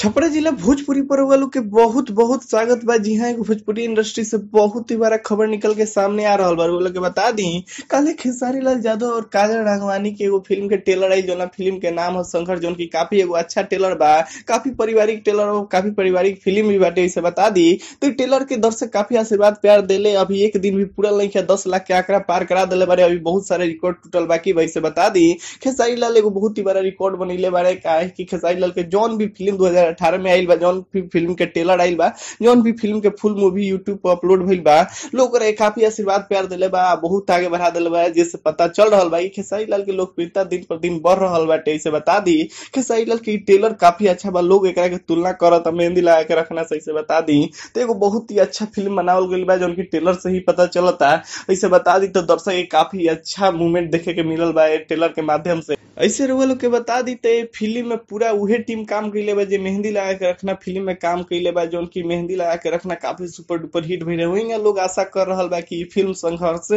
छपरा जिला भोजपुरी पर वालों के बहुत बहुत स्वागत बा जी हाँ भोजपुरी इंडस्ट्री से बहुत ही बड़ा खबर निकल के सामने आ रहा बार के बता दी कल खेसारी लाल यादव और काजल राघवानी के एगो फिल्म के टेलर आई जो फिल्म के नाम है शंकर जोन की काफी एगो अच्छा टेलर बा काफी पारिवारिक टेलर और काफी पारिवारिक फिल्म भी बाटे इसे बता दी तो टेलर के दर्शक काफी आशीर्वाद प्यार दिले अभी एक दिन भी पूरा नहीं है दस लाख के आंकड़ा पार करा दिले बारे अभी बहुत सारे रिकॉर्ड टूटल बाकी भाई से बता दी खेसारी लाल एगो बहुत ही बड़ा रिकॉर्ड बनले बारे का खेसारी लाल के जौन भी फिल्म दो 2018 में आइल बा जौन भी फिल्म के टेलर आइल बा जौन भी फिल्म के फुल मूवी यूट्यूब पर अपलोड भइल बा लोग रे काफी आशीर्वाद प्यार देले बा बहुत आगे बढ़ा देले बा जिससे पता चल रहल बा खेसारी लाल के लोकप्रियता दिन पर दिन बढ़ रहा बाटे इसे बता दी खेसारी लाल के टेलर काफी अच्छा बा लोग एकरा के तुलना करत मेहंदी लगा के रखना सही से बता दी तो एगो बहुत ही अच्छा फिल्म बनावल गइल बा जोन की टेलर से ही पता चलता ऐसे बता दी तो दर्शक के काफी अच्छा मूवमेंट देखे के मिलल बा टेलर के माध्यम से ऐसे रोग लोग के बता दी तो फिल्म में पूरा उहे टीम काम कइले बा जे मेहंदी मेहंदी लगा के रखना फिल्म में काम कैले बा जो की मेहंदी लगा के रखना काफी सुपर डुपर हिट भी रहे वही लोग आशा कर रहा बा की फिल्म संघर्ष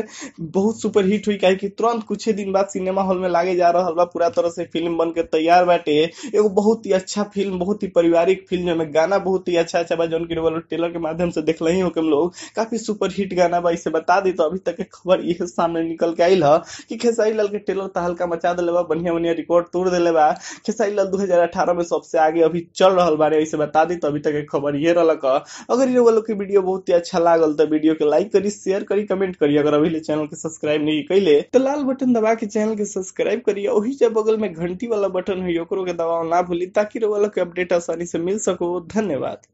बहुत सुपर हिट हुई काहे की तुरंत कुछ दिन बाद सिनेमा हॉल में लागे जा रहा बा पूरा तरह से फिल्म बन के तैयार बाटे एगो बहुत ही अच्छा फिल्म बहुत ही पारिवारिक फिल्म में गाना बहुत ही अच्छा अच्छा बा जो की ट्रेलर के माध्यम से देखल ही हो के लोग काफी सुपर हिट गाना बा इसे बता दी तो अभी तक के खबर ये सामने निकल के आयल है कि खेसारी लाल के टेलर तहलका मचा दिले बा बढ़िया बढ़िया रिकॉर्ड तोड़ दिले बा खेसारी लाल दो में सबसे आगे अभी चल चल रहा बारे ऐसे बता दी तो अभी तक एक खबर ये रहा अगर ये लोग की वीडियो बहुत ही अच्छा लागल तो वीडियो के लाइक करी शेयर करी कमेंट करी अगर अभी चैनल के सब्सक्राइब नहीं कैले तो लाल बटन दबा के चैनल के सब्सक्राइब करिए वही जब बगल में घंटी वाला बटन हुई के दबाव ना भूली ताकि रोवा के अपडेट आसानी से मिल सको धन्यवाद